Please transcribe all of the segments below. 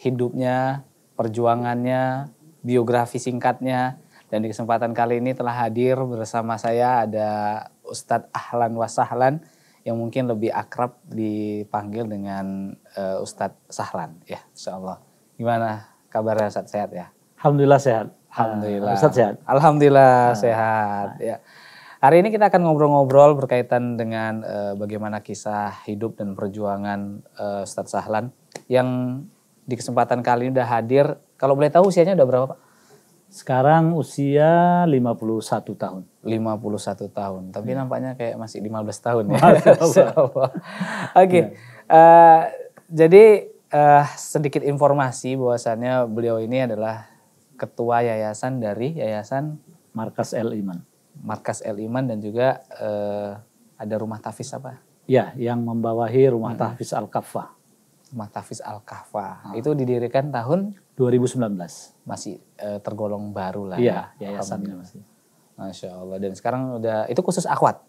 hidupnya, perjuangannya, biografi singkatnya. Dan di kesempatan kali ini telah hadir bersama saya ada Ustadz Ahlan Wasahlan yang mungkin lebih akrab dipanggil dengan uh, Ustadz Sahlan ya insya Allah. Gimana kabarnya Ustadz sehat ya? Alhamdulillah sehat. Alhamdulillah. Uh, Ustadz sehat. Alhamdulillah uh, sehat uh. ya. Hari ini kita akan ngobrol-ngobrol berkaitan dengan uh, bagaimana kisah hidup dan perjuangan uh, Ustadz Sahlan yang di kesempatan kali ini udah hadir. Kalau boleh tahu usianya udah berapa Pak? Sekarang usia 51 tahun. 51 tahun. Tapi hmm. nampaknya kayak masih 15 tahun ya. Oke. okay. Ya. Uh, eh, jadi uh, sedikit informasi bahwasannya beliau ini adalah ketua yayasan dari Yayasan Markas El Iman. Markas El Iman dan juga uh, ada rumah tafis apa? Ya, yang membawahi rumah hmm. tafis Al-Kaffah. Matafis Al-Kahfa. Ah. Itu didirikan tahun 2019. Masih eh, tergolong baru lah. Iya, ya. yayasannya masih. Masya Allah. Dan sekarang udah itu khusus akhwat.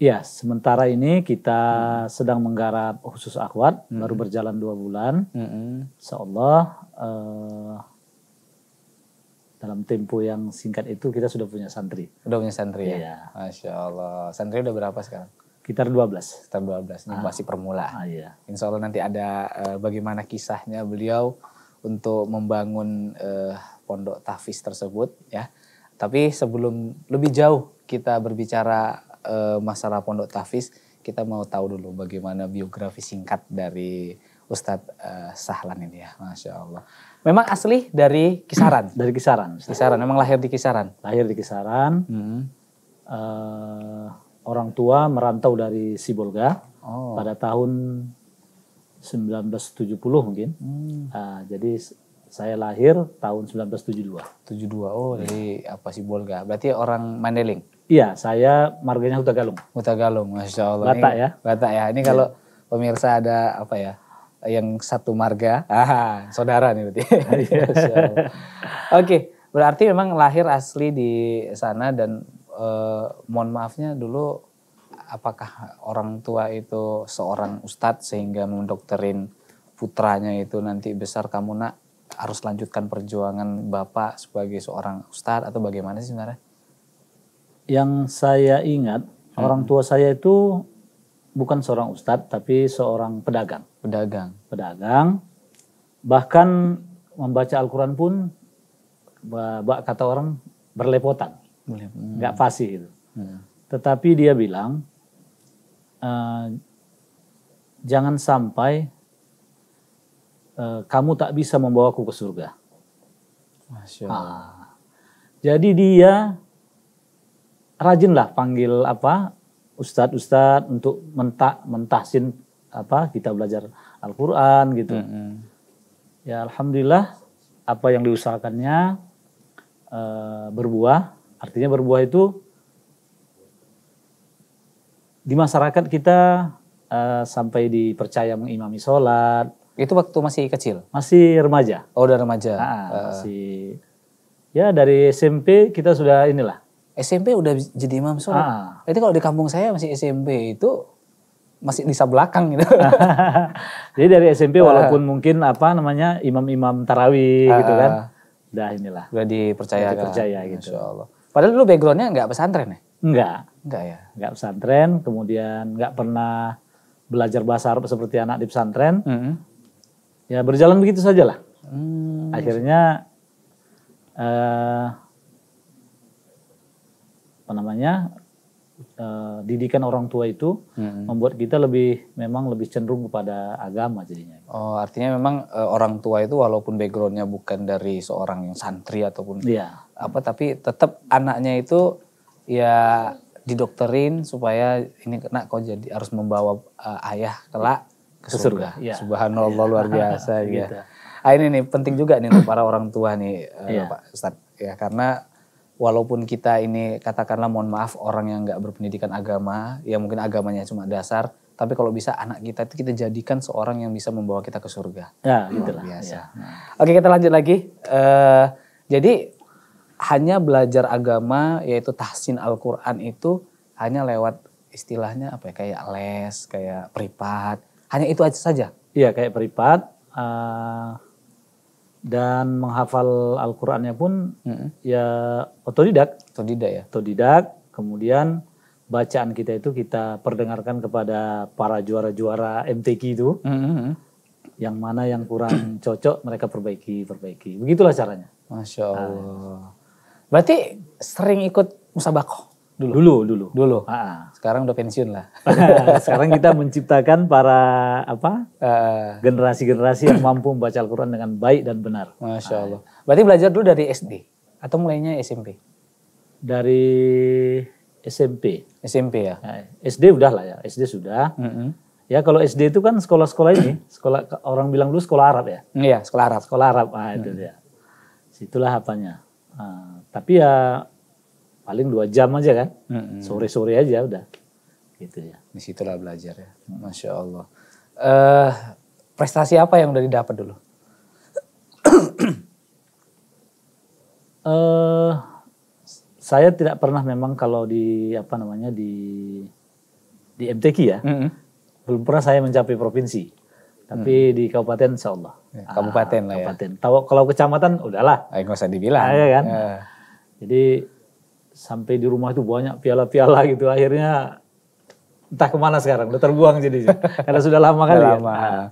Ya, sementara ini kita hmm. sedang menggarap khusus akhwat, hmm. baru berjalan dua bulan. Hmm. Insya Allah uh, e, dalam tempo yang singkat itu kita sudah punya santri. Sudah punya santri ya? Ya, Masya Allah. Santri udah berapa sekarang? Sekitar 12. Sekitar 12. Ini ah. masih permulaan. Ah, iya. Insya Allah nanti ada uh, bagaimana kisahnya beliau untuk membangun uh, pondok tahfiz tersebut ya. Tapi sebelum lebih jauh kita berbicara uh, masalah pondok tahfiz, kita mau tahu dulu bagaimana biografi singkat dari Ustadz uh, Sahlan ini ya, masya Allah. Memang asli dari Kisaran. dari Kisaran. Kisaran, memang lahir di Kisaran. Lahir di Kisaran. Hmm. Uh, orang tua merantau dari Sibolga oh. pada tahun 1970 mungkin. Hmm. Uh, jadi saya lahir tahun 1972. 72. Oh, ya. jadi apa Sibolga? Berarti orang Mandeling. Iya, saya marganya Huta Galung. Huta Galung, masya Allah. Batak ya. Batak ya. Ini iya. kalau ya. pemirsa ada apa ya? Yang satu marga, Aha, saudara nih berarti. Iya. Oke, okay, berarti memang lahir asli di sana dan Eh, mohon maafnya dulu apakah orang tua itu seorang ustadz sehingga mendokterin putranya itu nanti besar kamu nak harus lanjutkan perjuangan bapak sebagai seorang ustadz atau bagaimana sih sebenarnya? Yang saya ingat hmm. orang tua saya itu bukan seorang ustadz tapi seorang pedagang. Pedagang. Pedagang. Bahkan membaca Al-Quran pun, bak kata orang berlepotan. Hmm. nggak pasti itu. Hmm. Tetapi dia bilang uh, jangan sampai uh, kamu tak bisa membawaku ke surga. Masya ah. Allah. Ah. Jadi dia rajinlah panggil apa ustadz ustadz untuk mentak mentahsin apa kita belajar Al-Quran gitu. Hmm. Ya alhamdulillah apa yang diusahakannya uh, berbuah Artinya berbuah itu di masyarakat kita uh, sampai dipercaya mengimami sholat. Itu waktu masih kecil? Masih remaja. Oh, udah remaja. Nah, uh. Masih ya dari SMP kita sudah inilah. SMP udah jadi imam sholat. Jadi ah. kalau di kampung saya masih SMP itu masih bisa belakang gitu. jadi dari SMP ah. walaupun mungkin apa namanya imam-imam tarawih uh. gitu ah, kan. Dah inilah. Udah dipercaya. Udah kan? dipercaya gitu. Insya Allah. Padahal dulu backgroundnya nggak pesantren ya? Enggak. Enggak ya? Enggak pesantren, kemudian nggak pernah belajar bahasa Arab seperti anak di pesantren. Mm -hmm. Ya berjalan begitu saja Hmm. Akhirnya eh, apa namanya eh, didikan orang tua itu hmm. membuat kita lebih memang lebih cenderung kepada agama jadinya. Oh artinya memang uh, orang tua itu walaupun backgroundnya bukan dari seorang yang santri ataupun. Iya apa tapi tetap anaknya itu ya didokterin supaya ini kena kau jadi harus membawa uh, ayah kelak ke surga. surga. Ya. Subhanallah ya. luar iya. biasa iya. gitu. ya. Ah ini nih penting juga nih untuk para orang tua nih ya. Pak Ustaz ya karena walaupun kita ini katakanlah mohon maaf orang yang nggak berpendidikan agama ya mungkin agamanya cuma dasar tapi kalau bisa anak kita itu kita jadikan seorang yang bisa membawa kita ke surga. Ya, gitu luar gitu Ya. Oke, kita lanjut lagi. Uh, jadi hanya belajar agama yaitu tahsin Al-Qur'an itu hanya lewat istilahnya apa ya kayak les, kayak peripat. Hanya itu aja saja. Iya, kayak peripat uh, dan menghafal Al-Qur'annya pun mm -hmm. ya otodidak. Otodidak ya. Otodidak, kemudian bacaan kita itu kita perdengarkan kepada para juara-juara MTQ itu. Mm -hmm. Yang mana yang kurang cocok mereka perbaiki, perbaiki. Begitulah caranya. Masya Allah. Nah, Berarti sering ikut musabako dulu? Dulu, dulu. Dulu. ah. Sekarang udah pensiun lah. Sekarang kita menciptakan para apa? Eh. generasi-generasi yang mampu membaca Al-Qur'an dengan baik dan benar. Masya ah, Allah. Berarti belajar dulu dari SD atau mulainya SMP? Dari SMP. SMP ya. Nah, SD udah lah ya, SD sudah. Mm -hmm. Ya kalau SD itu kan sekolah-sekolah ini, sekolah orang bilang dulu sekolah Arab ya. Iya, sekolah Arab. Sekolah Arab, ah itu -hmm. dia. Situlah apanya. Tapi ya paling dua jam aja kan, sore-sore aja udah. Gitu ya. Disitulah belajar ya, masya Allah. Uh, prestasi apa yang udah didapat dulu? uh, saya tidak pernah memang kalau di apa namanya di di MTQ ya, -hmm. belum pernah saya mencapai provinsi. Tapi hmm. di kabupaten insya Allah. Ya, kabupaten ah, lah ya. Kabupaten. kalau kecamatan udahlah. Ayo nggak usah dibilang. Ayo kan. Eh. Jadi sampai di rumah itu banyak piala-piala gitu. Akhirnya entah kemana sekarang, udah terbuang jadi karena sudah lama kali. ya. Nah,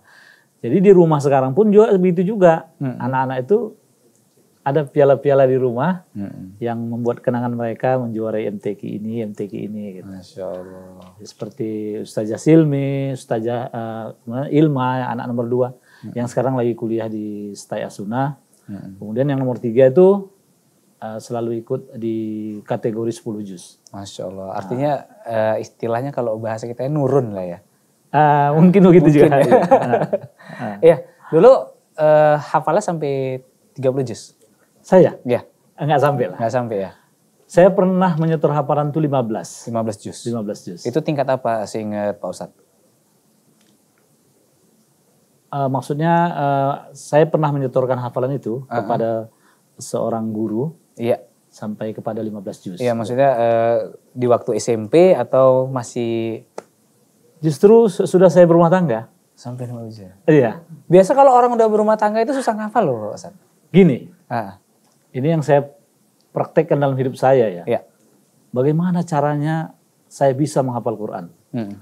jadi di rumah sekarang pun juga begitu juga. anak hmm. Anak-anak itu ada piala-piala di rumah hmm. yang membuat kenangan mereka menjuarai MTQ ini, MTQ ini. Gitu. Masya Allah. Seperti Ustazah Silmi, Ustazah uh, Ilma, anak nomor dua. Hmm. Yang sekarang lagi kuliah di Setai Asuna. Hmm. Kemudian yang nomor tiga itu uh, selalu ikut di kategori 10 juz. Masya Allah. Artinya nah. uh, istilahnya kalau bahasa kita nurun lah ya. Uh, mungkin begitu mungkin, juga. Ah. Iya. uh. ya, dulu uh, hafalnya sampai 30 juz. Saya? Ya. Enggak sampai lah. Enggak sampai ya. Saya pernah menyetor hafalan lima 15. 15 juz. 15 juz. Itu tingkat apa seingat Pak Ustadz? Uh, maksudnya uh, saya pernah menyetorkan hafalan itu uh ah, -huh. kepada seorang guru Iya. Sampai kepada 15 juz. Iya, maksudnya uh, di waktu SMP atau masih Justru sudah saya berumah tangga. Sampai 15 juz. Iya. Biasa kalau orang udah berumah tangga itu susah ngapa loh, Ustaz. Gini. Ah. Ini yang saya praktekkan dalam hidup saya ya. Iya. Bagaimana caranya saya bisa menghafal Quran? Hmm.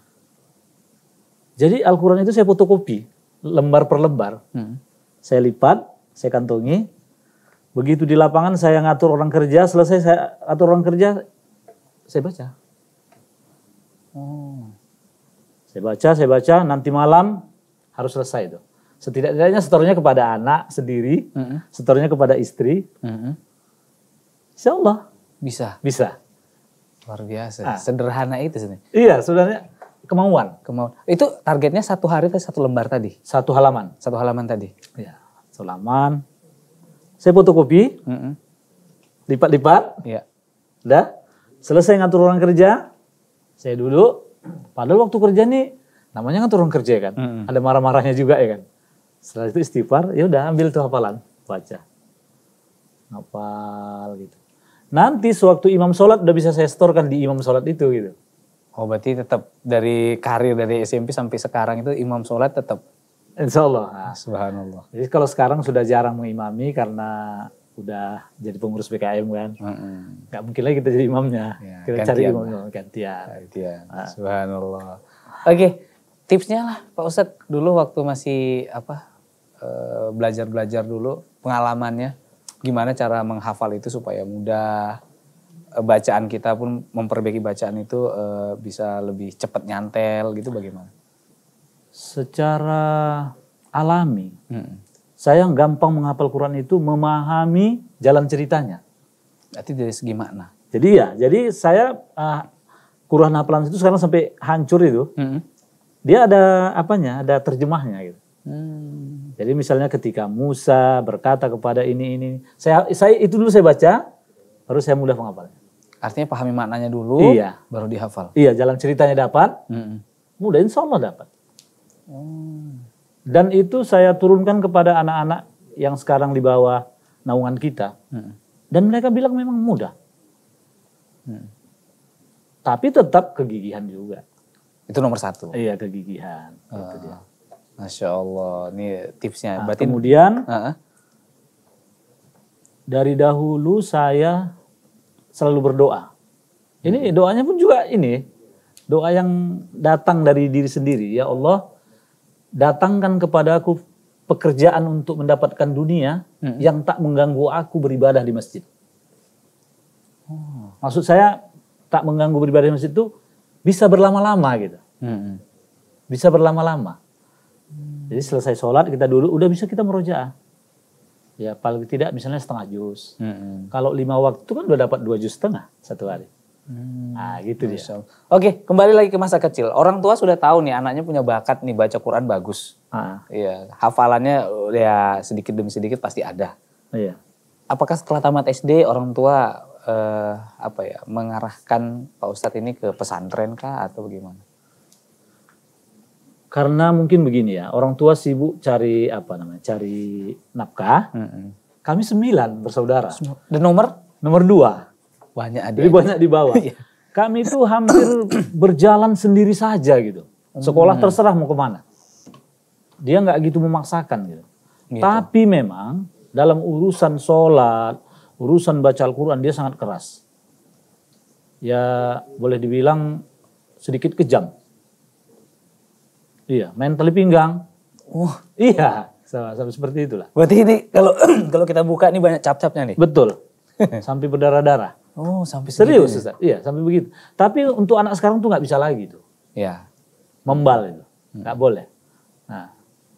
Jadi Al-Quran itu saya fotokopi lembar per lembar. Hmm. Saya lipat, saya kantongi, Begitu di lapangan saya ngatur orang kerja, selesai saya atur orang kerja, saya baca. Oh. Saya baca, saya baca, nanti malam harus selesai itu. Setidak-tidaknya setornya kepada anak sendiri, mm -hmm. setornya kepada istri. Mm -hmm. Insya Allah. Bisa? Bisa. Luar biasa. Ah. Sederhana itu sebenarnya. Iya, sebenarnya kemauan. Kemauan. Itu targetnya satu hari atau satu lembar tadi? Satu halaman. Satu halaman tadi? Iya. Satu halaman, saya fotokopi, mm lipat-lipat, yeah. udah. Selesai ngatur orang kerja, saya duduk. Padahal waktu kerja nih, namanya ngatur orang kerja kan, mm-hmm. ada marah-marahnya juga ya kan. Setelah itu istighfar, ya udah ambil tuh hafalan, baca. Hafal gitu. Nanti sewaktu imam sholat udah bisa saya setorkan di imam sholat itu gitu. Oh berarti tetap dari karir dari SMP sampai sekarang itu imam sholat tetap Insya Allah. Nah, Subhanallah. Jadi kalau sekarang sudah jarang mengimami karena udah jadi pengurus BKM kan. Mm-hmm. mungkin lagi kita jadi imamnya. Ya, kita cari imam gantian. Gantian. Nah. Subhanallah. Oke, okay. tipsnya lah Pak Ustadz dulu waktu masih apa eh, belajar-belajar dulu pengalamannya gimana cara menghafal itu supaya mudah eh, bacaan kita pun memperbaiki bacaan itu eh, bisa lebih cepat nyantel gitu bagaimana? secara alami. Hmm. Saya yang gampang menghafal Quran itu memahami jalan ceritanya. Berarti dari segi makna. Jadi ya, jadi saya uh, Quran hafalan itu sekarang sampai hancur itu. Hmm. Dia ada apanya? Ada terjemahnya gitu. Hmm. Jadi misalnya ketika Musa berkata kepada ini ini, saya saya itu dulu saya baca, baru saya mudah menghafalnya. Artinya pahami maknanya dulu, iya. baru dihafal. Iya, jalan ceritanya dapat, mm -mm. mudah insya Allah dapat. Oh. Dan itu saya turunkan kepada anak-anak yang sekarang di bawah naungan kita. Hmm. Dan mereka bilang memang mudah. Hmm. Tapi tetap kegigihan juga. Itu nomor satu? Iya, kegigihan. Uh, dia. Masya Allah, ini tipsnya. Nah, Berarti, kemudian, uh -uh. dari dahulu saya selalu berdoa. Ini hmm. doanya pun juga ini, doa yang datang dari diri sendiri. Ya Allah, datangkan kepada Aku pekerjaan untuk mendapatkan dunia hmm. yang tak mengganggu aku beribadah di masjid. Oh. Maksud saya tak mengganggu beribadah di masjid itu bisa berlama-lama gitu. Hmm. hmm. Bisa berlama-lama. Hmm. Jadi selesai sholat kita dulu udah bisa kita merojaah. Ya paling tidak misalnya setengah juz. Hmm, hmm. Kalau lima waktu kan udah dapat dua juz setengah satu hari. Hmm, nah gitu dia. Oke, kembali lagi ke masa kecil. Orang tua sudah tahu nih anaknya punya bakat nih baca Quran bagus. Ah. Iya, hafalannya ya sedikit demi sedikit pasti ada. Iya. Apakah setelah tamat SD orang tua eh, apa ya mengarahkan Pak Ustadz ini ke pesantren kah atau bagaimana? Karena mungkin begini ya, orang tua sibuk cari apa namanya, cari nafkah. Mm -hmm. Kami sembilan bersaudara. Dan nomor? Nomor dua. Banyak ada. Lebih banyak di bawah. Iya. Kami itu hampir berjalan sendiri saja gitu. Sekolah hmm. terserah mau kemana. Dia nggak gitu memaksakan gitu. gitu. Tapi memang dalam urusan sholat, urusan baca Al-Quran dia sangat keras. Ya boleh dibilang sedikit kejam. Iya, main tali pinggang. oh iya sama, sama seperti itulah. Berarti ini kalau kalau kita buka ini banyak cap-capnya nih. Betul. Sampai berdarah-darah. Oh, sampai serius ya? Ustaz. Iya, sampai begitu. Tapi untuk anak sekarang tuh nggak bisa lagi tuh. Iya. Membal itu. Hmm. Nggak hmm. boleh. Nah,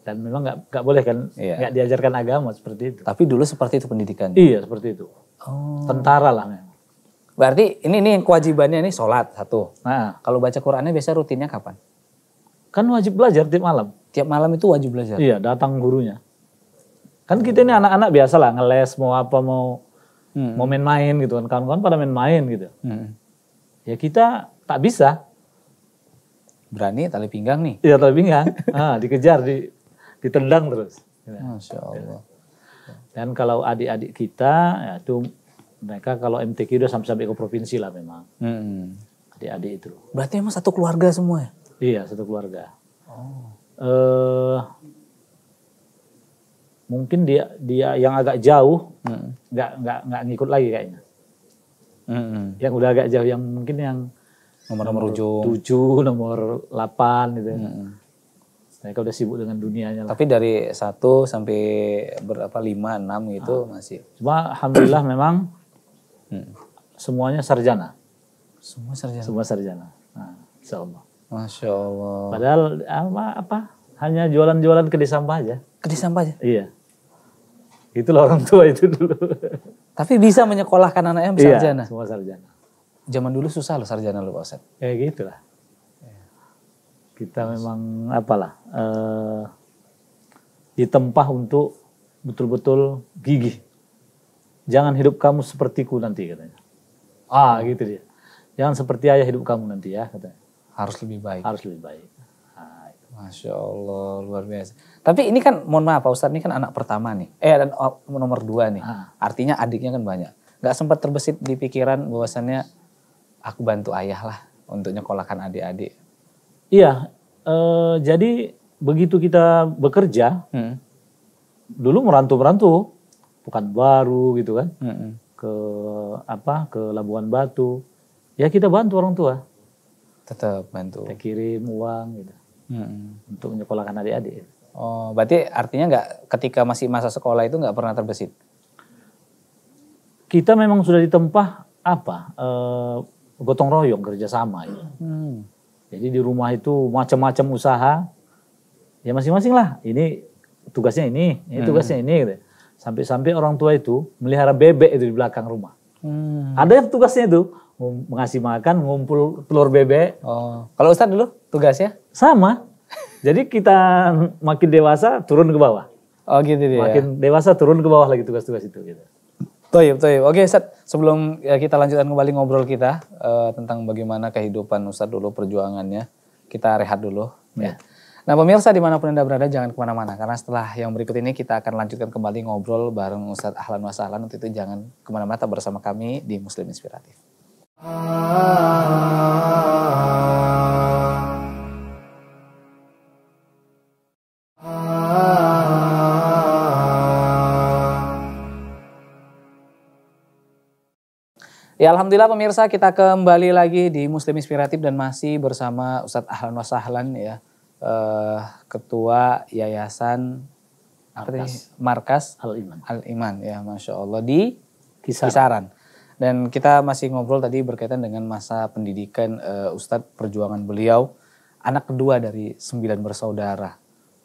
dan memang nggak nggak boleh kan iya. nggak diajarkan agama seperti itu. Tapi dulu seperti itu pendidikan. Iya, seperti itu. Oh. Tentara lah Berarti ini ini kewajibannya ini sholat satu. Nah, kalau baca Qurannya biasa rutinnya kapan? Kan wajib belajar tiap malam. Tiap malam itu wajib belajar. Iya, datang gurunya. Kan kita ini anak-anak biasa lah ngeles mau apa mau hmm. mau main-main gitu kan kawan-kawan pada main-main gitu hmm. ya kita tak bisa berani tali pinggang nih iya tali pinggang ah, dikejar di ditendang terus ya. masya allah dan kalau adik-adik kita ya itu mereka kalau MTQ udah sampai-sampai ke provinsi lah memang hmm. adik-adik itu berarti emang satu keluarga semua ya iya satu keluarga oh. eh mungkin dia dia yang agak jauh hmm. nggak hmm. nggak nggak ngikut lagi kayaknya hmm. yang udah agak jauh yang mungkin yang nomor nomor tujuh nomor delapan gitu hmm. mereka udah sibuk dengan dunianya lah. tapi dari satu sampai berapa lima enam gitu ah. masih cuma alhamdulillah memang hmm. semuanya sarjana semua sarjana semua sarjana nah, masya Allah padahal ah, apa, hanya jualan-jualan ke desa aja ke desa aja iya Itulah orang tua itu dulu. Tapi bisa menyekolahkan anaknya iya, sarjana? semua sarjana. Zaman dulu susah loh sarjana loh Pak Ustaz. Ya gitulah. Iya. Kita memang apalah, uh, ditempah untuk betul-betul gigih. Jangan hidup kamu sepertiku nanti katanya. Ah gitu dia. Jangan seperti ayah hidup kamu nanti ya katanya. Harus lebih baik. Harus lebih baik. Masya Allah, luar biasa. Tapi ini kan, mohon maaf Pak Ustadz, ini kan anak pertama nih. Eh, dan oh, nomor dua nih. Ah. Artinya adiknya kan banyak. Gak sempat terbesit di pikiran bahwasannya aku bantu ayah lah untuk nyekolahkan adik-adik. Iya, eh, jadi begitu kita bekerja, hmm. dulu merantau-merantau, bukan baru gitu kan, hmm. ke apa ke Labuan Batu. Ya kita bantu orang tua. Tetap bantu. Kita kirim uang gitu hmm. untuk menyekolahkan adik-adik. Oh, berarti artinya nggak ketika masih masa sekolah itu nggak pernah terbesit? Kita memang sudah ditempah apa e, gotong royong kerjasama ya. Hmm. Jadi di rumah itu macam-macam usaha ya masing-masing lah. Ini tugasnya ini, ini tugasnya hmm. ini. sampai gitu. Sampai-sampai orang tua itu melihara bebek itu di belakang rumah. Hmm. Ada tugasnya itu ngasih makan, ngumpul telur bebek. Oh. Kalau Ustadz dulu tugasnya? Sama. Jadi kita makin dewasa turun ke bawah. Oh gitu dia. Makin dewasa turun ke bawah lagi tugas-tugas itu gitu. Toyib, toyib. Oke Ustaz, sebelum ya, kita lanjutkan kembali ngobrol kita uh, tentang bagaimana kehidupan Ustaz dulu perjuangannya, kita rehat dulu ya. ya. Nah pemirsa dimanapun Anda berada jangan kemana-mana karena setelah yang berikut ini kita akan lanjutkan kembali ngobrol bareng Ustadz Ahlan Wasalan Untuk itu jangan kemana-mana bersama kami di Muslim Inspiratif. Ya Alhamdulillah pemirsa kita kembali lagi di Muslim Inspiratif dan masih bersama Ustadz Ahlan Wasahlan ya. Eh, Ketua Yayasan Markas, Markas Al-Iman. Al-Iman ya Masya Allah di Kisaran. Kisaran. Dan kita masih ngobrol tadi berkaitan dengan masa pendidikan uh, Ustadz perjuangan beliau, anak kedua dari sembilan bersaudara.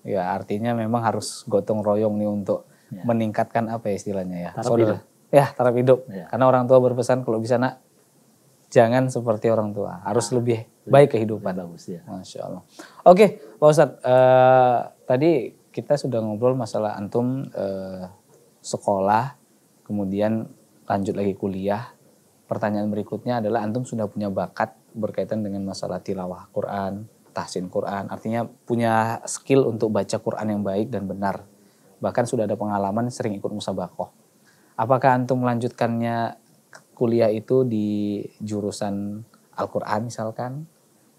Ya artinya memang harus gotong royong nih untuk ya. meningkatkan apa ya istilahnya ya. Tarap Saudara. hidup. Ya taraf hidup. Ya. Karena orang tua berpesan kalau bisa nak jangan seperti orang tua, harus nah, lebih, lebih baik kehidupan. Lebih bagus ya. Masya Allah. Oke, Pak Ustadz, uh, tadi kita sudah ngobrol masalah antum uh, sekolah, kemudian lanjut lagi kuliah. Pertanyaan berikutnya adalah antum sudah punya bakat berkaitan dengan masalah tilawah Quran, tahsin Quran. Artinya punya skill untuk baca Quran yang baik dan benar. Bahkan sudah ada pengalaman sering ikut musabakoh. Apakah antum melanjutkannya kuliah itu di jurusan Al-Quran misalkan?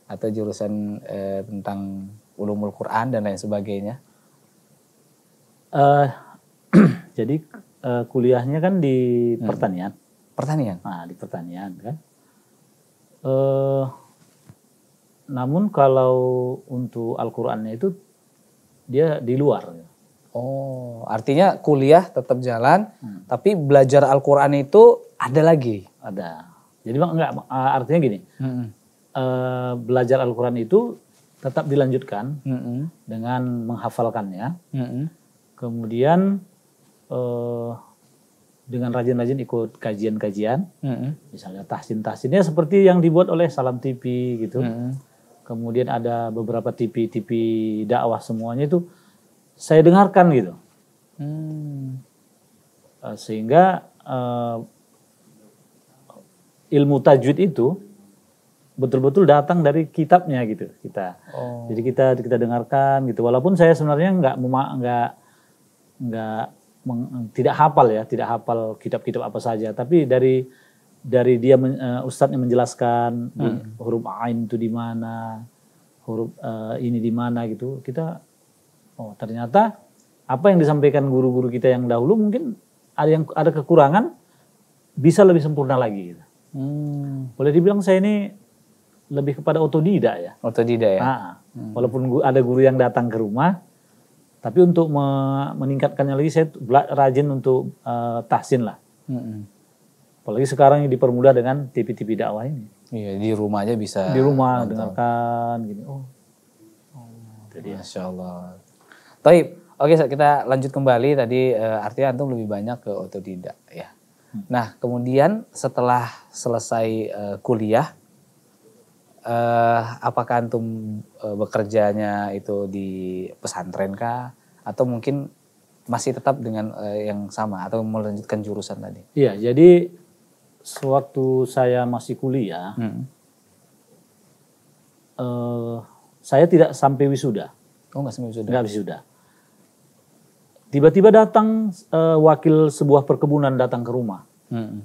Atau jurusan eh, tentang ulumul Quran dan lain sebagainya? Uh, jadi uh, kuliahnya kan di hmm. pertanian. Pertanian. Nah, di pertanian kan. Uh, namun kalau untuk Al-Qur'annya itu dia di luar. Oh, artinya kuliah tetap jalan, hmm. tapi belajar Al-Qur'an itu ada lagi. Ada. Jadi bang enggak eh, artinya gini. Hmm. Uh, belajar Al-Qur'an itu tetap dilanjutkan -hmm. dengan menghafalkannya. -hmm. Kemudian uh, dengan rajin-rajin ikut kajian-kajian, mm-hmm. misalnya tahsin-tahsinnya seperti yang dibuat oleh Salam TV gitu. Mm-hmm. Kemudian ada beberapa TV-TV dakwah semuanya itu saya dengarkan gitu. Mm. Uh, sehingga uh, ilmu tajwid itu betul-betul datang dari kitabnya gitu kita. Oh. Jadi kita kita dengarkan gitu. Walaupun saya sebenarnya nggak nggak nggak tidak hafal ya, tidak hafal kitab-kitab apa saja, tapi dari dari dia men, uh, eh, yang menjelaskan hmm. di, huruf ain itu di mana, huruf uh, ini di mana gitu, kita oh ternyata apa yang disampaikan guru-guru kita yang dahulu mungkin ada yang ada kekurangan bisa lebih sempurna lagi gitu. Hmm. Boleh dibilang saya ini lebih kepada otodidak ya. Otodidak ya. Nah, hmm. Walaupun ada guru yang datang ke rumah, tapi untuk me meningkatkannya lagi saya rajin untuk uh, tahsin lah. Mm-hmm. Apalagi sekarang yang dipermudah dengan TV-TV dakwah ini. Iya, di rumah aja bisa. Di rumah mantap. dengarkan gini. Oh. oh Jadi Masya Allah. Taib, oke kita lanjut kembali tadi uh, artinya antum lebih banyak ke otodidak ya. Hmm. Nah, kemudian setelah selesai uh, kuliah uh, apakah antum uh, bekerjanya itu di pesantren kah atau mungkin masih tetap dengan uh, yang sama atau melanjutkan jurusan tadi? Iya, jadi sewaktu saya masih kuliah, hmm. uh, saya tidak sampai wisuda. Oh, nggak sampai wisuda? Nggak wisuda. Tiba-tiba datang uh, wakil sebuah perkebunan datang ke rumah, hmm.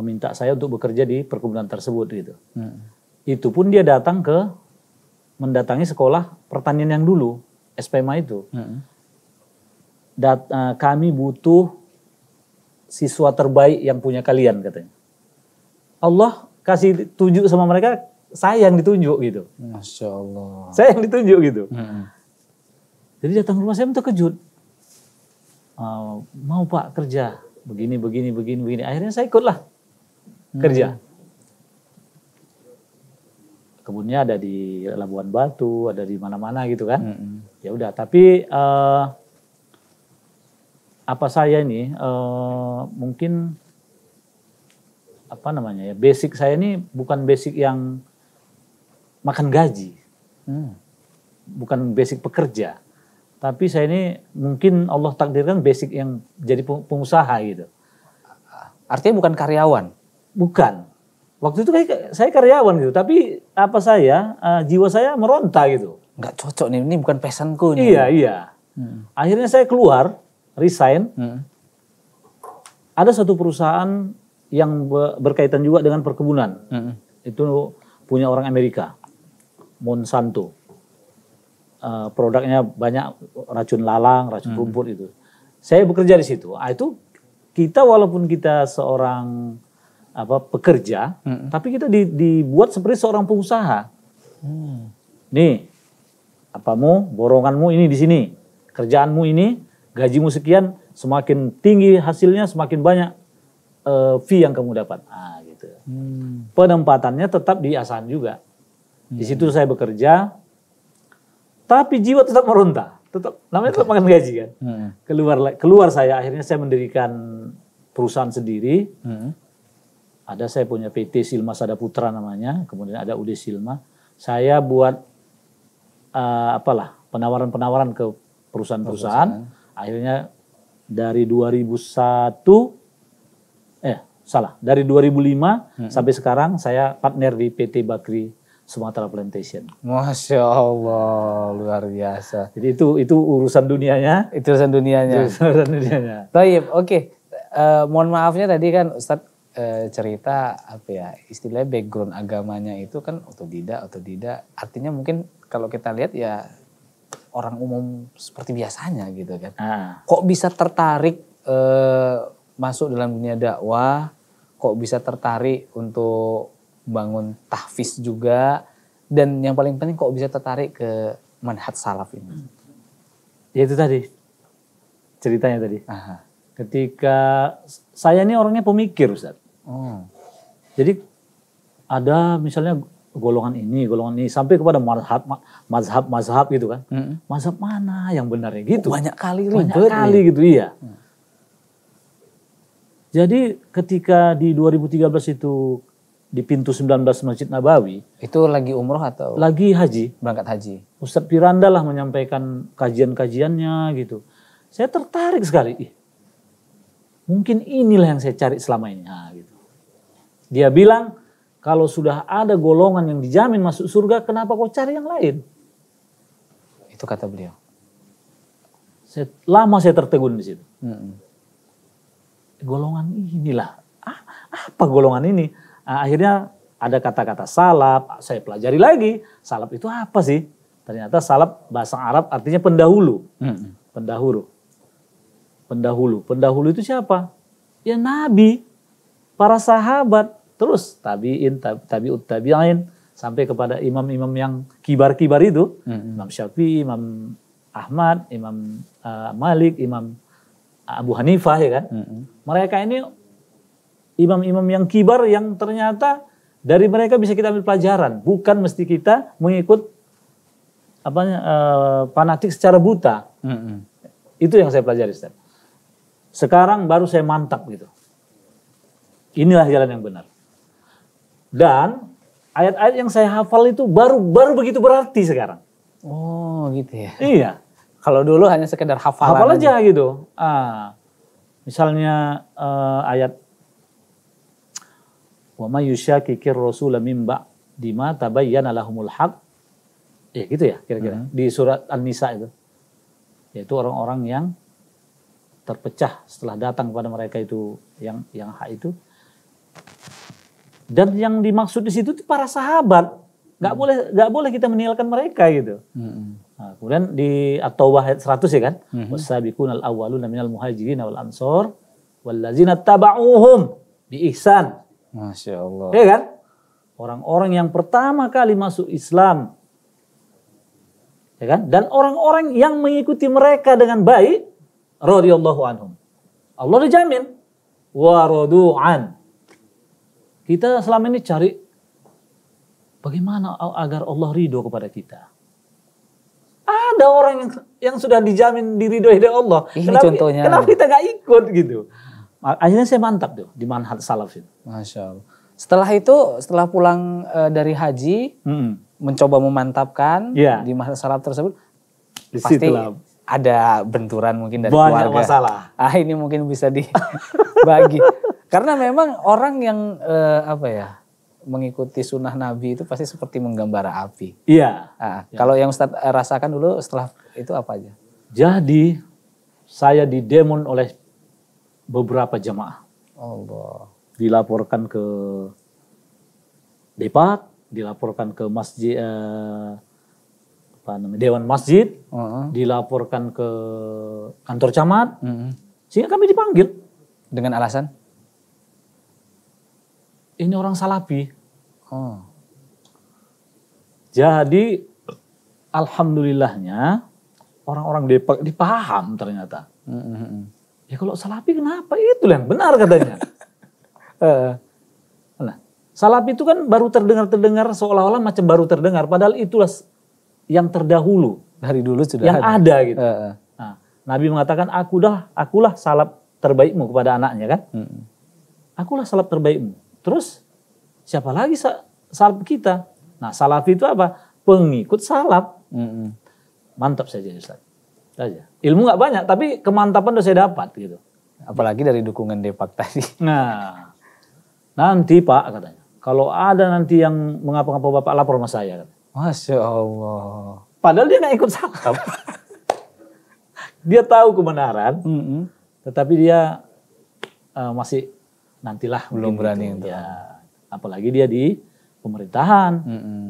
meminta saya untuk bekerja di perkebunan tersebut gitu. Hmm itu pun dia datang ke mendatangi sekolah pertanian yang dulu SPMA itu. Hmm. Dat, uh, kami butuh siswa terbaik yang punya kalian katanya. Allah kasih tunjuk sama mereka saya yang ditunjuk gitu. Masya Allah. Saya yang ditunjuk gitu. Hmm. Jadi datang ke rumah saya terkejut. Uh, eh, mau pak kerja begini begini begini begini. Akhirnya saya ikutlah hmm. kerja kebunnya ada di Labuan Batu, ada di mana-mana gitu kan. Mm -hmm. Ya udah, tapi uh, apa saya ini uh, mungkin apa namanya ya basic saya ini bukan basic yang makan gaji, mm. bukan basic pekerja, tapi saya ini mungkin Allah takdirkan basic yang jadi pengusaha gitu. Artinya bukan karyawan? Bukan Waktu itu saya karyawan gitu, tapi apa saya uh, jiwa saya meronta gitu. Nggak cocok nih, ini bukan pesanku nih. Iya iya. Hmm. Akhirnya saya keluar, resign. Hmm. Ada satu perusahaan yang berkaitan juga dengan perkebunan. Hmm. Itu punya orang Amerika, Monsanto. Uh, produknya banyak racun lalang, racun hmm. rumput itu. Saya bekerja di situ. Ah, itu kita walaupun kita seorang apa pekerja, hmm. tapi kita di, dibuat seperti seorang pengusaha. Hmm. Nih, apamu, boronganmu ini di sini, kerjaanmu ini, gajimu sekian, semakin tinggi hasilnya semakin banyak uh, fee yang kamu dapat. Ah gitu. Hmm. Penempatannya tetap di asahan juga. Hmm. Di situ saya bekerja, tapi jiwa tetap meronta, tetap namanya tetap makan gaji kan. Hmm. Keluar keluar saya akhirnya saya mendirikan perusahaan sendiri. Hmm ada saya punya PT Silma Putra namanya, kemudian ada UD Silma. Saya buat uh, apalah penawaran-penawaran ke perusahaan-perusahaan. Akhirnya dari 2001 eh salah, dari 2005 hmm. sampai sekarang saya partner di PT Bakri Sumatera Plantation. Masya Allah, luar biasa. Jadi itu itu urusan dunianya. Itu urusan dunianya. Itu urusan dunianya. Taib, oke. Okay. Uh, eh, mohon maafnya tadi kan Ustadz Eh, cerita apa ya istilahnya background agamanya itu kan otodidak otodidak artinya mungkin kalau kita lihat ya orang umum seperti biasanya gitu kan ah. kok bisa tertarik e, masuk dalam dunia dakwah kok bisa tertarik untuk bangun tahfiz juga dan yang paling penting kok bisa tertarik ke manhat salaf ini ya itu tadi ceritanya tadi Aha. ketika saya ini orangnya pemikir Ustaz Oh. Jadi ada misalnya golongan ini, golongan ini sampai kepada mazhab mazhab mazhab gitu kan. Hmm. Mazhab mana yang benarnya gitu. Banyak kali ribet. Banyak kali gitu iya. Hmm. Jadi ketika di 2013 itu di pintu 19 Masjid Nabawi. Itu lagi umroh atau? Lagi haji. Berangkat haji. Ustadz Piranda lah menyampaikan kajian-kajiannya gitu. Saya tertarik sekali. mungkin inilah yang saya cari selama ini. Nah, gitu. Dia bilang, kalau sudah ada golongan yang dijamin masuk surga, kenapa kau cari yang lain? Itu kata beliau. Saya, lama saya tertegun di situ. Hmm. Golongan inilah. Ah, apa golongan ini? Ah, akhirnya ada kata-kata salap. Saya pelajari lagi. Salap itu apa sih? Ternyata salap bahasa Arab artinya pendahulu. Hmm. Pendahulu. Pendahulu. Pendahulu itu siapa? Ya Nabi. Para sahabat terus tabiin, tabiut tabi'in sampai kepada imam-imam yang kibar-kibar itu, hmm. Imam Syafi'i, Imam Ahmad, Imam uh, Malik, Imam Abu Hanifah ya kan. Hmm. Mereka ini imam-imam yang kibar yang ternyata dari mereka bisa kita ambil pelajaran, bukan mesti kita mengikut apa uh, fanatik secara buta. Hmm. Itu yang saya pelajari, Ustaz. Sekarang baru saya mantap gitu. Inilah jalan yang benar. Dan ayat-ayat yang saya hafal itu baru baru begitu berarti sekarang. Oh gitu ya. Iya. Kalau dulu hanya sekedar hafalan. Hafal aja, aja. gitu. Ah, misalnya uh, ayat wa yusya yushakikir rasul mimba di ma ala humul hak. Ya gitu ya kira-kira. Hmm. Di surat An-Nisa itu. Yaitu orang-orang yang terpecah setelah datang kepada mereka itu yang yang hak itu dan yang dimaksud di situ itu para sahabat. Gak hmm. boleh gak boleh kita meninggalkan mereka gitu. Hmm. Nah, kemudian di atau ayat 100 ya kan. Hmm. al awwaluna minal muhajirin wal ansor lazina taba'uhum bi ihsan. Masya Allah. Ya kan? Orang-orang yang pertama kali masuk Islam. Ya kan? Dan orang-orang yang mengikuti mereka dengan baik radhiyallahu anhum. Allah dijamin Waradu'an. Kita selama ini cari bagaimana agar Allah ridho kepada kita. Ada orang yang yang sudah dijamin diridhoi oleh Allah. Ini kenapa, contohnya. Kenapa kita nggak ikut gitu? Akhirnya saya mantap tuh di manhat salaf itu. Masya Allah. Setelah itu, setelah pulang e, dari haji, hmm. mencoba memantapkan yeah. di manhat salaf tersebut, di pasti situlah. ada benturan mungkin dari Banyak keluarga. Banyak masalah. Ah ini mungkin bisa dibagi. Karena memang orang yang uh, apa ya mengikuti sunnah Nabi itu pasti seperti menggambar api. Iya. Nah, yeah. Kalau yang Ustaz eh, rasakan dulu setelah itu apa aja? Jadi saya didemon oleh beberapa jemaah. Allah. Dilaporkan ke Depak, dilaporkan ke masjid eh, apa namanya Dewan Masjid, uh -huh. dilaporkan ke kantor camat, uh mm-hmm. -huh. sehingga kami dipanggil. Dengan alasan? ini orang Salafi. Hmm. Oh. Jadi alhamdulillahnya orang-orang Depok dipaham ternyata. Hmm. Ya kalau Salafi kenapa? Itu yang benar katanya. Eh. nah, Salafi itu kan baru terdengar-terdengar seolah-olah macam baru terdengar. Padahal itulah yang terdahulu. Dari dulu sudah yang ada, ada gitu. Hmm. Nabi mengatakan aku dah akulah salap terbaikmu kepada anaknya kan. Akulah salap terbaikmu. Terus siapa lagi salaf kita? Nah salaf itu apa? Pengikut salaf. Mm-hmm. Mantap saja Ustaz. Saja. Ilmu nggak banyak tapi kemantapan udah saya dapat gitu. Apalagi dari dukungan Depak tadi. Nah nanti Pak katanya. Kalau ada nanti yang mengapa-ngapa Bapak lapor sama saya. Katanya. Masya Allah. Padahal dia nggak ikut salaf. dia tahu kebenaran, mm -hmm. tetapi dia uh, masih nantilah belum berani gitu. ya. Apalagi dia di pemerintahan. Mm -hmm.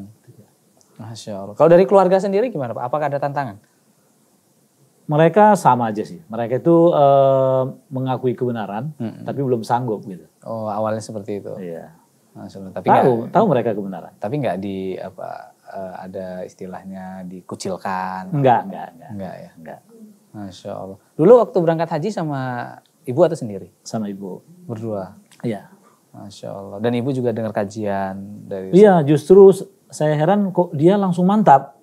Masya Allah. Kalau dari keluarga sendiri gimana Pak? Apakah ada tantangan? Mereka sama aja sih. Mereka itu e, mengakui kebenaran, mm -hmm. tapi belum sanggup gitu. Oh, awalnya seperti itu. Iya. Masya nah, Allah. Tapi tahu, gak, tahu mereka kebenaran. Tapi nggak di apa? Eh, ada istilahnya dikucilkan. Enggak, enggak, enggak. Enggak ya. Enggak. Masya Allah. Dulu waktu berangkat haji sama Ibu atau sendiri? Sama ibu. Berdua? Iya. Masya Allah. Dan ibu juga dengar kajian dari... Iya, justru saya heran kok dia langsung mantap.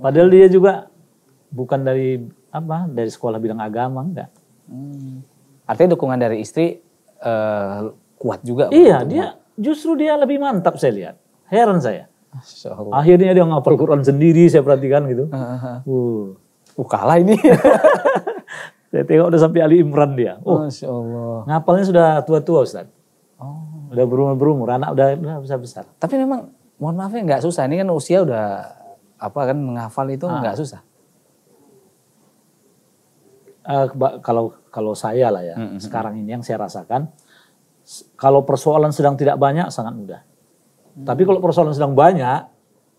Padahal dia juga bukan dari apa dari sekolah bidang agama enggak. Hmm. Artinya dukungan dari istri uh, kuat juga. Iya, dia justru dia lebih mantap saya lihat. Heran saya. Akhirnya dia ngapal Quran sendiri saya perhatikan gitu. Uh, uh. uh kalah ini. Saya tengok udah sampai Ali Imran dia. Oh, Masya Allah. Ngapalnya sudah tua-tua Ustaz. Oh. Udah berumur-berumur, anak udah, besar-besar. Tapi memang, mohon maaf ya nggak susah. Ini kan usia udah, apa kan, menghafal itu ah. nggak gak susah. Uh, kalau kalau saya lah ya, mm -hmm. sekarang ini yang saya rasakan, kalau persoalan sedang tidak banyak sangat mudah. Hmm. Tapi kalau persoalan sedang banyak,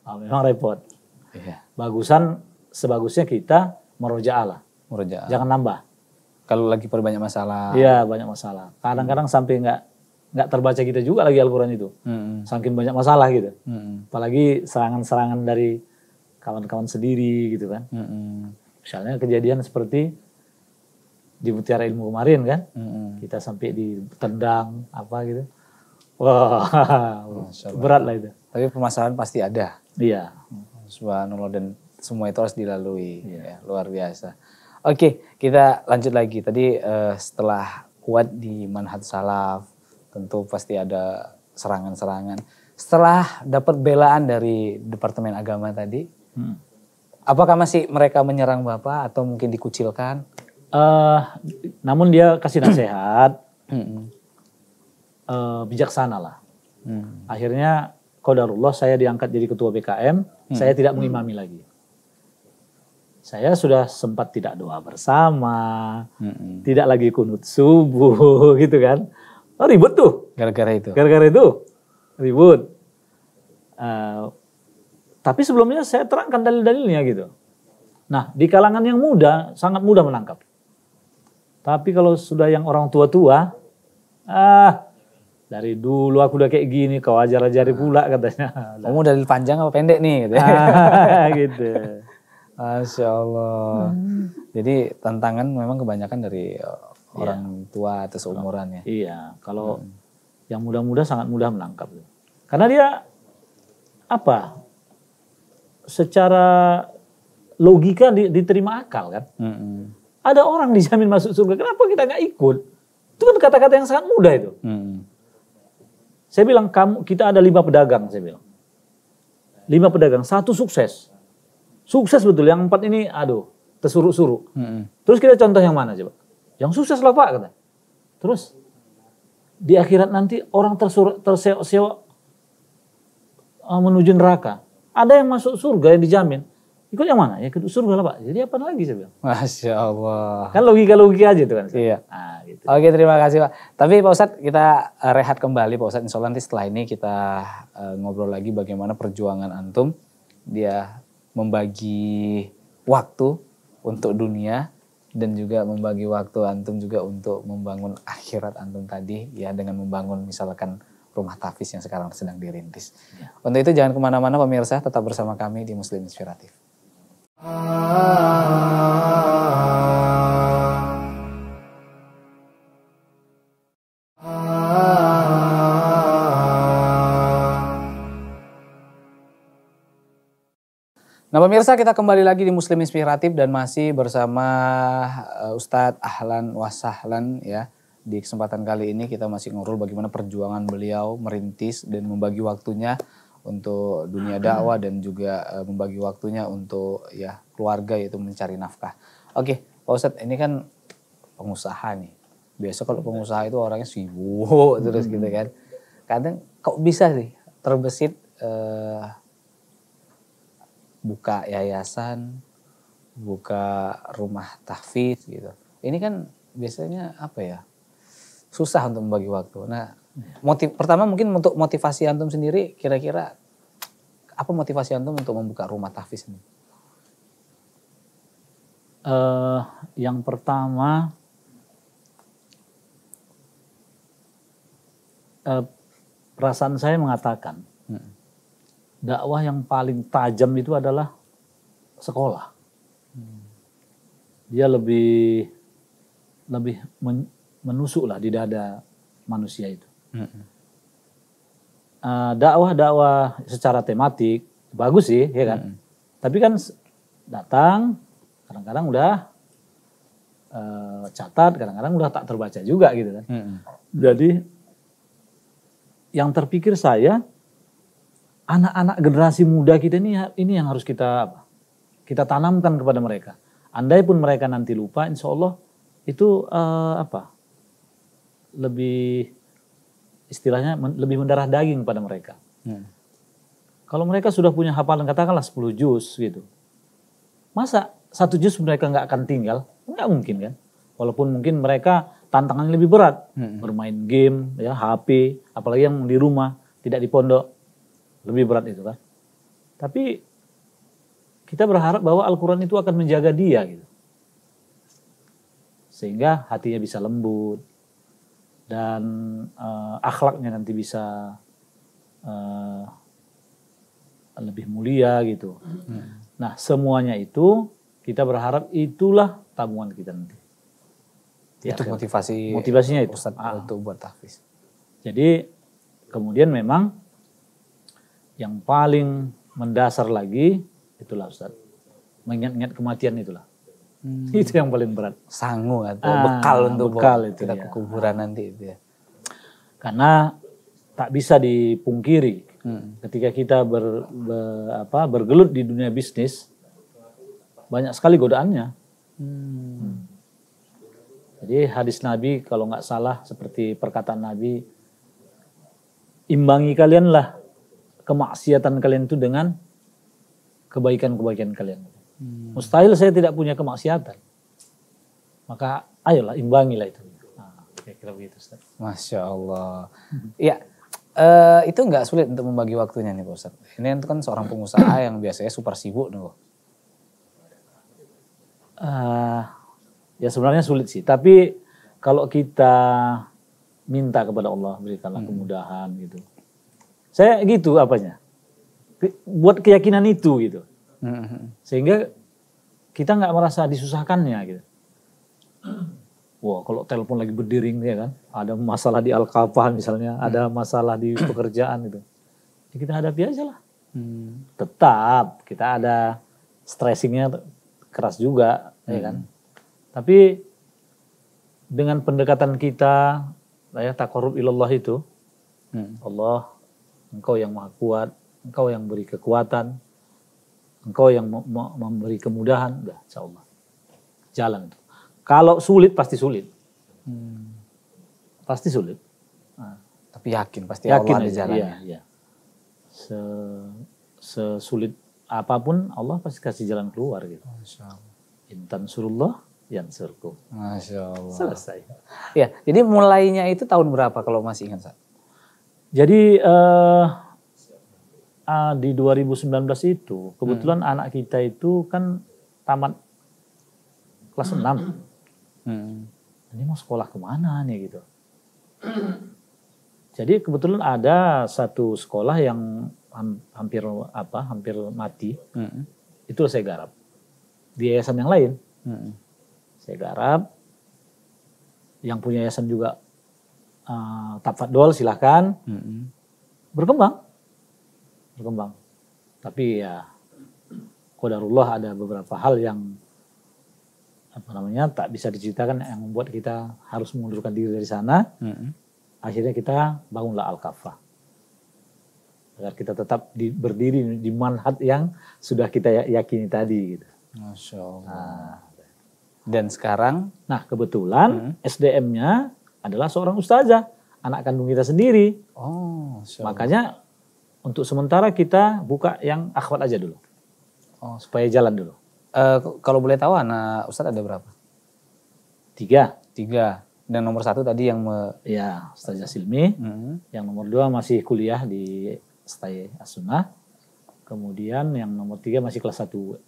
oh, memang repot. Yeah. Bagusan sebagusnya kita merujuk Allah. Jangan nambah. Kalau lagi perbanyak masalah. Iya, banyak masalah. Kadang-kadang hmm. sampai nggak nggak terbaca kita gitu juga lagi Al-Qur'an itu. Hmm. Saking banyak masalah gitu. Hmm. Apalagi serangan-serangan dari kawan-kawan sendiri gitu kan. Hmm. Misalnya kejadian seperti di Mutiara Ilmu kemarin kan. Hmm. Kita sampai ditendang apa gitu. Wah, wow. berat lah itu. Tapi permasalahan pasti ada. Iya. Subhanallah dan semua itu harus dilalui. Iya. Ya, luar biasa. Oke, kita lanjut lagi. Tadi uh, setelah kuat di Manhat salaf, tentu pasti ada serangan-serangan. Setelah dapat belaan dari Departemen Agama tadi, hmm. apakah masih mereka menyerang Bapak atau mungkin dikucilkan? Uh, namun dia kasih nasihat, uh, bijaksana lah. Hmm. Akhirnya kodarullah saya diangkat jadi ketua BKM, hmm. saya tidak hmm. mengimami hmm. lagi saya sudah sempat tidak doa bersama, mm -mm. tidak lagi kunut subuh gitu kan. Oh, ribut tuh. Gara-gara itu. Gara-gara itu ribut. Uh, tapi sebelumnya saya terangkan dalil-dalilnya gitu. Nah, di kalangan yang muda sangat mudah menangkap. Tapi kalau sudah yang orang tua-tua, ah dari dulu aku udah kayak gini, kau ajar-ajari ah. pula katanya. Kamu dalil panjang apa pendek nih? Gitu. Ya? Ah, gitu. Masya Allah. Hmm. Jadi tantangan memang kebanyakan dari eh, iya. orang yeah. tua atau seumuran ya. Iya, kalau hmm. yang muda-muda sangat mudah menangkap. Karena dia apa? Secara logika diterima akal kan. Hmm. Ada orang dijamin masuk surga, kenapa kita nggak ikut? Itu kan kata-kata yang sangat mudah itu. Hmm. Saya bilang kamu kita ada lima pedagang saya bilang. Lima pedagang, satu sukses Sukses betul. Yang empat ini, aduh, tersuruh-suruh. Hmm. Terus kita contoh yang mana coba? Yang sukses lah Pak, kata. Terus, di akhirat nanti orang tersewa-sewa eh, menuju neraka. Ada yang masuk surga yang dijamin. Ikut yang mana? Ya ke surga lah Pak. Jadi apa lagi saya bilang? Masya Allah. Kan logika-logika aja tuh kan. Iya. Nah, gitu. Oke terima kasih Pak. Tapi Pak Ustadz kita eh, rehat kembali Pak Ustadz. Insya Allah nanti setelah ini kita uh, ngobrol lagi bagaimana perjuangan Antum. Dia membagi waktu untuk dunia dan juga membagi waktu antum juga untuk membangun akhirat antum tadi ya dengan membangun misalkan rumah tafis yang sekarang sedang dirintis. Ya. Untuk itu jangan kemana-mana pemirsa, tetap bersama kami di Muslim Inspiratif. Ah. Nah pemirsa kita kembali lagi di Muslim Inspiratif dan masih bersama eh, Ustadz Ahlan Wasahlan ya. Di kesempatan kali ini kita masih ngurul bagaimana perjuangan beliau merintis dan membagi waktunya untuk dunia dakwah dan juga eh, membagi waktunya untuk ya keluarga yaitu mencari nafkah. Oke Pak Ustadz ini kan pengusaha nih. Biasa kalau pengusaha itu orangnya sibuk terus gitu kan. Hmm. Kadang kok bisa sih terbesit eh, buka yayasan, buka rumah tahfiz gitu. Ini kan biasanya apa ya? Susah untuk membagi waktu. Nah, motiv pertama mungkin untuk motivasi antum sendiri kira-kira apa motivasi antum untuk membuka rumah tahfiz ini? Uh, yang pertama uh, perasaan saya mengatakan dakwah yang paling tajam itu adalah sekolah. Dia lebih lebih men, menusuk lah di dada manusia itu. Ah, dakwah-dakwah secara tematik bagus sih, ya kan. Mm -hmm. Tapi kan datang kadang-kadang udah uh, catat, kadang-kadang udah tak terbaca juga gitu kan. Mm -hmm. Jadi yang terpikir saya anak-anak generasi muda kita ini ini yang harus kita kita tanamkan kepada mereka. Andai pun mereka nanti lupa, insya Allah itu uh, apa? Lebih istilahnya men, lebih mendarah daging pada mereka. Hmm. Kalau mereka sudah punya hafalan katakanlah 10 juz gitu, masa satu juz mereka nggak akan tinggal? Nggak mungkin kan? Walaupun mungkin mereka tantangannya lebih berat, hmm. bermain game, ya HP, apalagi yang di rumah, tidak di pondok lebih berat itu kan. Tapi kita berharap bahwa Al-Quran itu akan menjaga dia gitu. Sehingga hatinya bisa lembut. Dan uh, akhlaknya nanti bisa uh, lebih mulia gitu. Hmm. Nah semuanya itu kita berharap itulah tabungan kita nanti. Ya, itu motivasi motivasinya itu Ustaz, ah. untuk buat tahfiz. Jadi kemudian memang yang paling mendasar lagi itulah Ustaz. Mengingat-ingat kematian itulah. Hmm. Itu yang paling berat. Sangu atau ah, bekal untuk bekal itu kita ya. kuburan nanti itu ya. Karena tak bisa dipungkiri hmm. ketika kita ber, ber, apa, bergelut di dunia bisnis banyak sekali godaannya. Hmm. Hmm. Jadi hadis Nabi kalau nggak salah seperti perkataan Nabi imbangi kalianlah kemaksiatan kalian itu dengan kebaikan-kebaikan kalian. Hmm. Mustahil saya tidak punya kemaksiatan. Maka ayolah imbangilah itu. Nah, kira-kira begitu Ustaz. Masya Allah. Iya. Uh, itu nggak sulit untuk membagi waktunya nih Pak Ustaz. Ini kan seorang pengusaha yang biasanya super sibuk nih Uh, ya sebenarnya sulit sih. Tapi kalau kita minta kepada Allah berikanlah hmm. kemudahan gitu. Saya gitu apanya. Buat keyakinan itu gitu. Mm-hmm. Sehingga kita nggak merasa disusahkannya gitu. Wah, kalau telepon lagi berdering ya kan, ada masalah di al misalnya, ada hmm. masalah di pekerjaan gitu. Ya, kita hadapi aja lah. Hmm. Tetap kita ada stressingnya keras juga, hmm. ya kan. Hmm. Tapi dengan pendekatan kita, ya korup ilallah itu, Allah Engkau yang maha kuat, Engkau yang beri kekuatan, Engkau yang memberi kemudahan, udah, insya Allah. Jalan itu. Kalau sulit pasti sulit. Hmm. Pasti sulit. Nah. Tapi yakin pasti yakin Allah ada jalan. Iya, iya. Se, sesulit apapun Allah pasti kasih jalan keluar gitu. Masya Allah. Intan surullah yang surku. Masya Allah. Selesai. Ya, jadi mulainya itu tahun berapa kalau masih ingat, Sa? Jadi uh, uh, di 2019 itu kebetulan hmm. anak kita itu kan tamat kelas 6. Hmm. Ini mau sekolah kemana nih gitu. Jadi kebetulan ada satu sekolah yang hampir apa hampir mati. Hmm. Itu saya garap. Di yayasan yang lain. Hmm. Saya garap. Yang punya yayasan juga uh, eh, tafadol silahkan hmm. berkembang berkembang tapi ya kodarullah ada beberapa hal yang apa namanya tak bisa diceritakan yang membuat kita harus mengundurkan diri dari sana hmm. akhirnya kita bangunlah al kafah agar kita tetap di, berdiri di manhat yang sudah kita ya, yakini tadi gitu. Nah, dan sekarang? Nah kebetulan hmm. SDM-nya adalah seorang ustazah, anak kandung kita sendiri. Oh, makanya untuk sementara kita buka yang akhwat aja dulu, oh, supaya jalan dulu. Uh, kalau boleh tahu anak ustaz ada berapa? Tiga. Tiga. Dan nomor satu tadi yang me... ya Ustazah Silmi. Hmm. Yang nomor dua masih kuliah di Stai Asuna. Kemudian yang nomor tiga masih kelas satu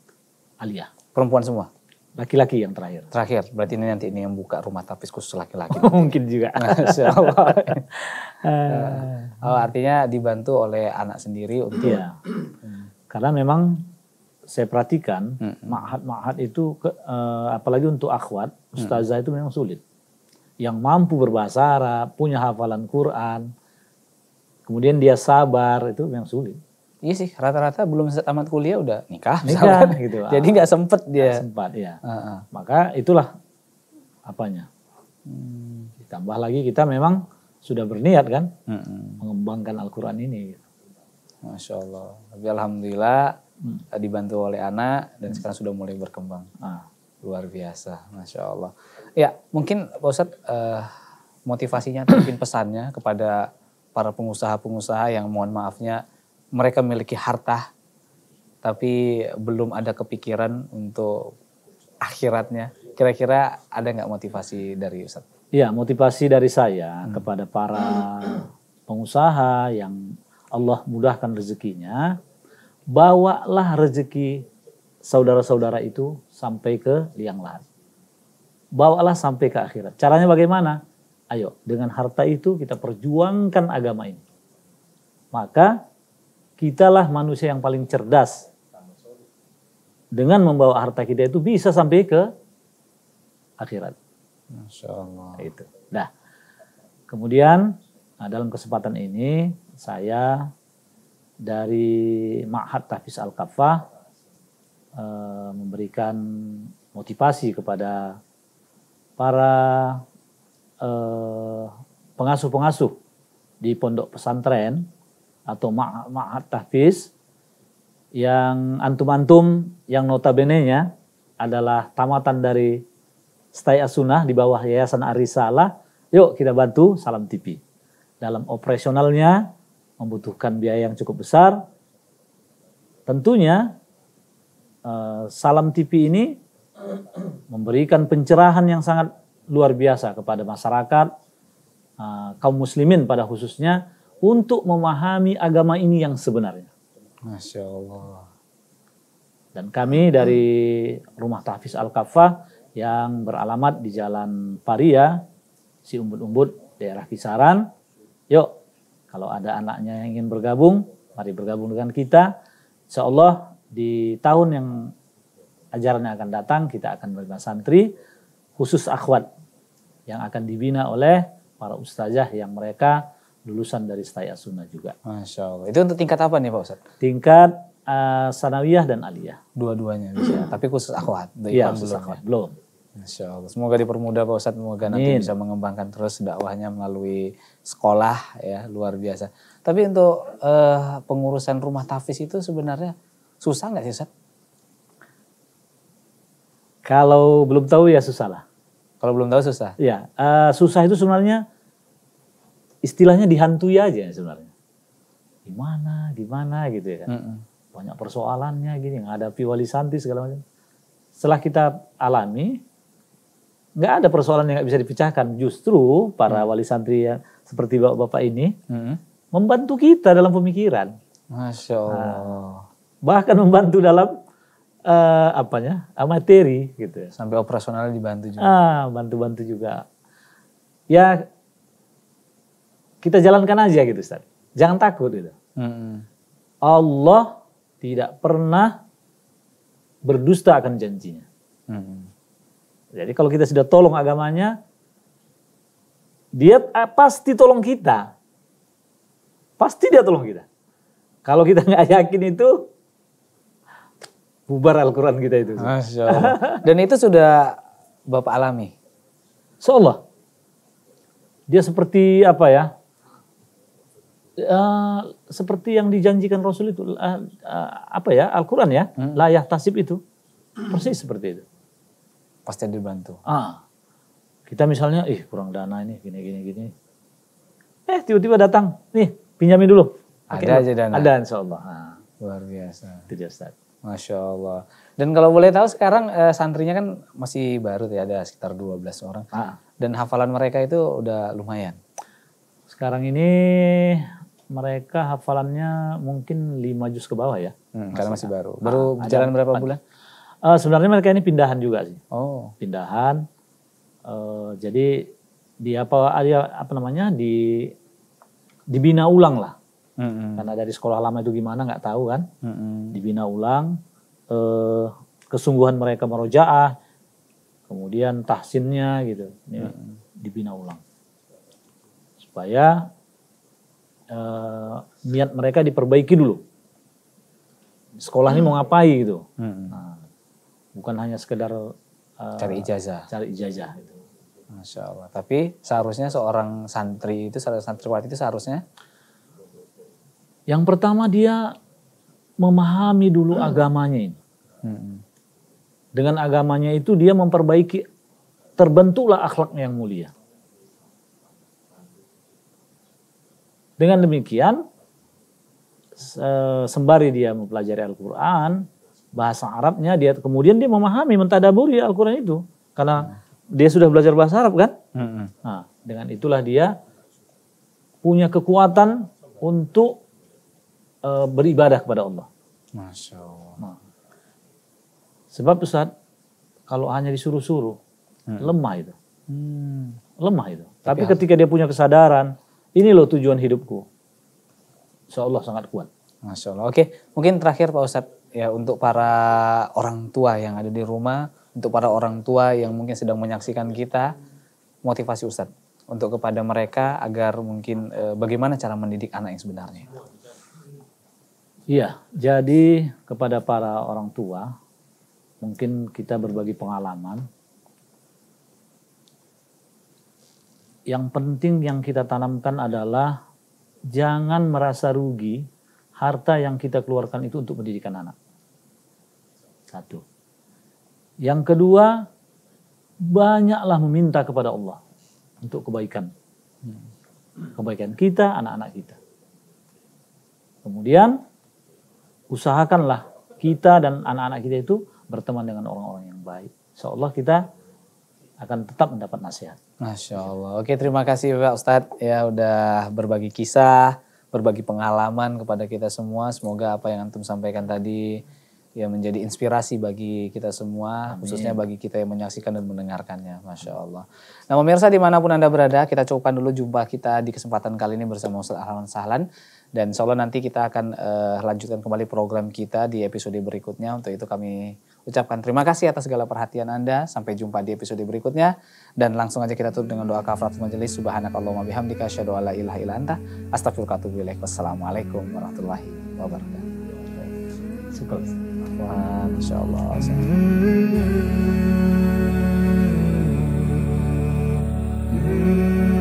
Alia. Perempuan semua? Laki-laki yang terakhir. Terakhir, berarti ini nanti ini yang buka rumah tapis khusus laki-laki. Oh, mungkin juga. Masya ah. eh, oh, artinya dibantu oleh anak sendiri untuk. Iya. Karena memang saya perhatikan hmm. mahad itu ke, uh, apalagi untuk akhwat, ustazah itu memang sulit. Yang mampu berbahasa Arab, punya hafalan Quran, kemudian dia sabar itu memang sulit. Iya sih, rata-rata belum tamat kuliah udah nikah, nikah gitu. Jadi nggak sempet dia. Gak sempat ya. Uh -uh. Maka itulah apanya. Hmm. Ditambah lagi kita memang sudah berniat kan uh -uh. mengembangkan Al-Qur'an ini Masya Allah. Tapi alhamdulillah hmm. Eh, dibantu oleh anak dan hmm. sekarang sudah mulai berkembang. Ah. Luar biasa, masya Allah. Ya mungkin Pak Ustadz uh, motivasinya, mungkin pesannya kepada para pengusaha-pengusaha yang mohon maafnya mereka memiliki harta tapi belum ada kepikiran untuk akhiratnya. Kira-kira ada nggak motivasi dari Ustaz? Ya, motivasi dari saya hmm. kepada para pengusaha yang Allah mudahkan rezekinya, bawalah rezeki saudara-saudara itu sampai ke liang lahat. Bawalah sampai ke akhirat. Caranya bagaimana? Ayo, dengan harta itu kita perjuangkan agama ini. Maka kitalah manusia yang paling cerdas. Dengan membawa harta kita itu bisa sampai ke akhirat. Masya Allah. Itu. Nah, kemudian nah dalam kesempatan ini saya dari Ma'had Tafis Al-Kafah eh, memberikan motivasi kepada para eh, pengasuh-pengasuh di pondok pesantren atau ma'had tahfiz yang antum-antum yang notabene nya adalah tamatan dari stay Asunah di bawah Yayasan Arisalah. Yuk kita bantu Salam TV. Dalam operasionalnya membutuhkan biaya yang cukup besar. Tentunya eh, Salam TV ini memberikan pencerahan yang sangat luar biasa kepada masyarakat, eh, kaum muslimin pada khususnya untuk memahami agama ini yang sebenarnya. Masya Allah. Dan kami dari Rumah Tafis Al-Kafah yang beralamat di Jalan Paria, si umbut-umbut daerah Kisaran. Yuk, kalau ada anaknya yang ingin bergabung, mari bergabung dengan kita. Insya Allah di tahun yang ajarannya akan datang, kita akan menerima santri khusus akhwat yang akan dibina oleh para ustazah yang mereka lulusan dari Staya Sunnah juga. Masya Allah. Itu untuk tingkat apa nih Pak Ustaz? Tingkat uh, Sanawiyah dan Aliyah. Dua-duanya bisa, hmm. tapi khusus akhwat. Iya, khusus ya? akhwat. Belum. Masya Allah. Semoga dipermudah Pak Ustadz. Semoga Amin. nanti bisa mengembangkan terus dakwahnya melalui sekolah ya. Luar biasa. Tapi untuk uh, pengurusan rumah tafis itu sebenarnya susah nggak sih Ustaz? Kalau belum tahu ya susah lah. Kalau belum tahu susah? Iya. Uh, susah itu sebenarnya istilahnya dihantui aja sebenarnya. Gimana, gimana gitu ya kan. Mm -mm. Banyak persoalannya gini, menghadapi wali santi segala macam. Setelah kita alami, nggak ada persoalan yang gak bisa dipecahkan. Justru para mm. wali santri yang seperti bapak-bapak ini mm. membantu kita dalam pemikiran. Masya nah, Allah. Nah, bahkan membantu dalam uh, apanya eh, materi gitu ya. sampai operasionalnya dibantu juga ah bantu bantu juga ya kita jalankan aja gitu Ustaz. Jangan takut gitu. Hmm. Allah tidak pernah berdusta akan janjinya. Hmm. Jadi kalau kita sudah tolong agamanya, dia eh, pasti tolong kita. Pasti dia tolong kita. Kalau kita nggak yakin itu, bubar Al-Quran kita itu. Dan itu sudah Bapak alami? Seolah. Dia seperti apa ya, uh, seperti yang dijanjikan Rasul itu uh, uh, apa ya Al-Qur'an ya hmm. layah tasib itu persis seperti itu pasti dibantu ah kita misalnya ih kurang dana ini gini gini gini eh tiba-tiba datang nih pinjamin dulu Pake ada aja dana ada insya Allah nah. luar biasa tidak Ustaz Masya Allah. Dan kalau boleh tahu sekarang santrinya kan masih baru ya, ada sekitar 12 orang. Ah. Dan hafalan mereka itu udah lumayan sekarang ini mereka hafalannya mungkin lima juz ke bawah ya. Hmm, karena masih baru. Baru nah, berjalan berapa empat. bulan? Uh, sebenarnya mereka ini pindahan juga sih. Oh. Pindahan. Uh, jadi di apa ada apa namanya di dibina ulang lah. Mm -hmm. Karena dari sekolah lama itu gimana nggak tahu kan. Mm -hmm. Dibina ulang uh, kesungguhan mereka merojaah, kemudian tahsinnya gitu. Mm -hmm. Dibina ulang. Supaya uh, niat mereka diperbaiki dulu. Sekolah hmm. ini mau hmm. ngapain gitu. Hmm. Nah, bukan hanya sekedar uh, cari ijazah. Cari ijazah gitu. Masya Allah. Tapi seharusnya seorang santri itu, seorang santriwati itu seharusnya? Yang pertama dia memahami dulu hmm. agamanya ini. Hmm. Dengan agamanya itu dia memperbaiki, terbentuklah akhlaknya yang mulia. Dengan demikian, sembari dia mempelajari Al-Quran, bahasa Arabnya, dia kemudian dia memahami, mentadaburi Al-Quran itu. Karena dia sudah belajar bahasa Arab kan? Nah, dengan itulah dia punya kekuatan untuk e, beribadah kepada Allah. Masya Allah. Nah, sebab Ustaz, kalau hanya disuruh-suruh, hmm. lemah itu. Hmm. Lemah itu. Tapi, Tapi ketika dia punya kesadaran, ini loh tujuan hidupku. Insya Allah sangat kuat. Masya Allah. Oke, mungkin terakhir Pak Ustadz ya untuk para orang tua yang ada di rumah, untuk para orang tua yang mungkin sedang menyaksikan kita, motivasi Ustadz untuk kepada mereka agar mungkin e, bagaimana cara mendidik anak yang sebenarnya. Iya, jadi kepada para orang tua, mungkin kita berbagi pengalaman yang penting yang kita tanamkan adalah jangan merasa rugi harta yang kita keluarkan itu untuk pendidikan anak. Satu. Yang kedua, banyaklah meminta kepada Allah untuk kebaikan. Kebaikan kita, anak-anak kita. Kemudian, usahakanlah kita dan anak-anak kita itu berteman dengan orang-orang yang baik. Insya Allah kita akan tetap mendapat nasihat. Masya Allah. Oke terima kasih Pak Ustadz ya udah berbagi kisah, berbagi pengalaman kepada kita semua. Semoga apa yang Antum sampaikan tadi ya menjadi inspirasi bagi kita semua, Amin. khususnya bagi kita yang menyaksikan dan mendengarkannya. Masya Allah. Nah pemirsa dimanapun Anda berada, kita cukupkan dulu jumpa kita di kesempatan kali ini bersama Ustadz Ahlan Sahlan. Dan insya Allah nanti kita akan uh, lanjutkan kembali program kita di episode berikutnya. Untuk itu kami Ucapkan terima kasih atas segala perhatian Anda. Sampai jumpa di episode berikutnya. Dan langsung aja kita tutup dengan doa kafrat majelis. Subhanakallahumma bihamdika asyhadu an la ilaha illa anta astaghfiruka Wassalamualaikum warahmatullahi wabarakatuh. Syukur. Wah, Thank Mm-hmm.